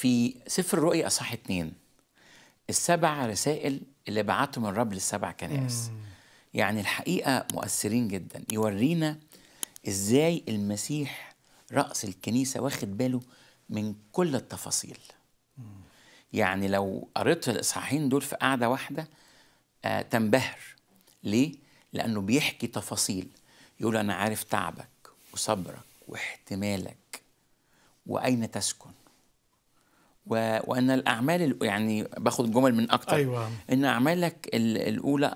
في سفر الرؤيا اصحاح اثنين السبع رسائل اللي بعتهم الرب للسبع كنائس يعني الحقيقه مؤثرين جدا يورينا ازاي المسيح راس الكنيسه واخد باله من كل التفاصيل يعني لو قريت الاصحاحين دول في قاعده واحده آه تنبهر ليه لانه بيحكي تفاصيل يقول انا عارف تعبك وصبرك واحتمالك واين تسكن وان الاعمال يعني باخد جمل من اكتر أيوة. ان اعمالك الاولى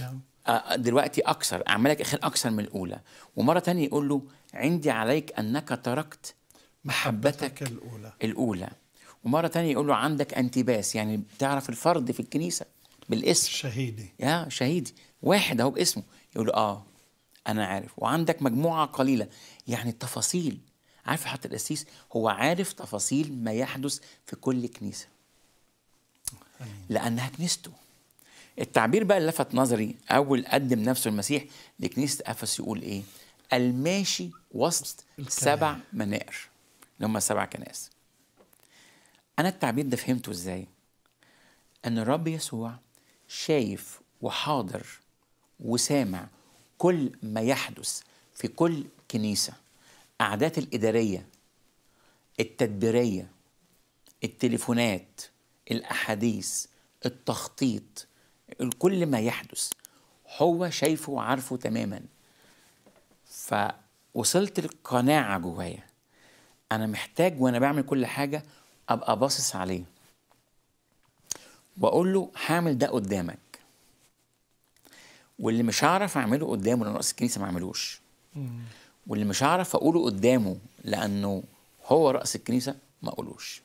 نعم. آه، دلوقتي اكثر اعمالك اخر اكثر من الاولى ومره ثانيه يقول له عندي عليك انك تركت محبتك الاولى الاولى ومره ثانيه يقول له عندك انتباس يعني بتعرف الفرد في الكنيسه بالاسم شهيدي يا شهيدي واحد اهو باسمه يقول له اه انا عارف وعندك مجموعه قليله يعني التفاصيل عارف حتى القسيس هو عارف تفاصيل ما يحدث في كل كنيسة لأنها كنيسته التعبير بقى اللي لفت نظري أول قدم نفسه المسيح لكنيسة أفس يقول إيه الماشي وسط سبع منائر اللي هم سبع كنائس أنا التعبير ده فهمته إزاي أن الرب يسوع شايف وحاضر وسامع كل ما يحدث في كل كنيسه الأعداد الإدارية التدبيرية التليفونات الأحاديث التخطيط كل ما يحدث هو شايفه وعارفه تماما فوصلت القناعة جوايا أنا محتاج وأنا بعمل كل حاجة أبقى باصص عليه وأقول له هعمل ده قدامك واللي مش هعرف أعمله قدامه لأن رأس الكنيسة ما عملوش واللي مش هعرف اقوله قدامه لانه هو راس الكنيسه ما اقولوش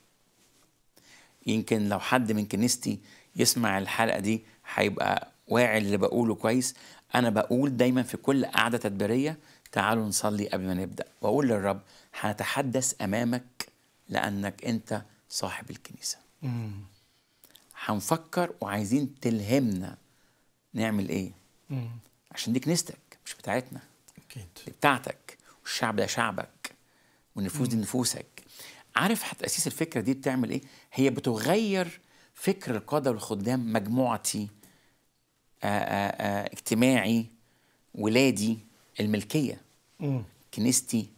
يمكن لو حد من كنيستي يسمع الحلقه دي هيبقى واعي اللي بقوله كويس انا بقول دايما في كل قعده تدبيريه تعالوا نصلي قبل ما نبدا واقول للرب هنتحدث امامك لانك انت صاحب الكنيسه هنفكر وعايزين تلهمنا نعمل ايه عشان دي كنيستك مش بتاعتنا أكيد. بتاعتك والشعب ده شعبك والنفوس دي نفوسك عارف تأسيس الفكرة دي بتعمل إيه؟ هي بتغير فكر القادة والخدام مجموعتي آآ آه، آآ آه، آه، اجتماعي ولادي الملكية مم. كنيستي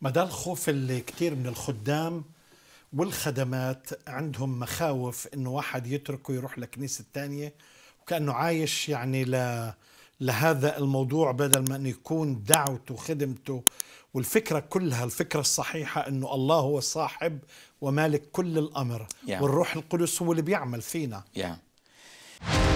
ما ده الخوف اللي كتير من الخدام والخدمات عندهم مخاوف انه واحد يتركه يروح لكنيسه الثانيه وكانه عايش يعني ل لهذا الموضوع بدل ما أن يكون دعوته خدمته والفكرة كلها الفكرة الصحيحة أنه الله هو صاحب ومالك كل الأمر yeah. والروح القدس هو اللي بيعمل فينا yeah.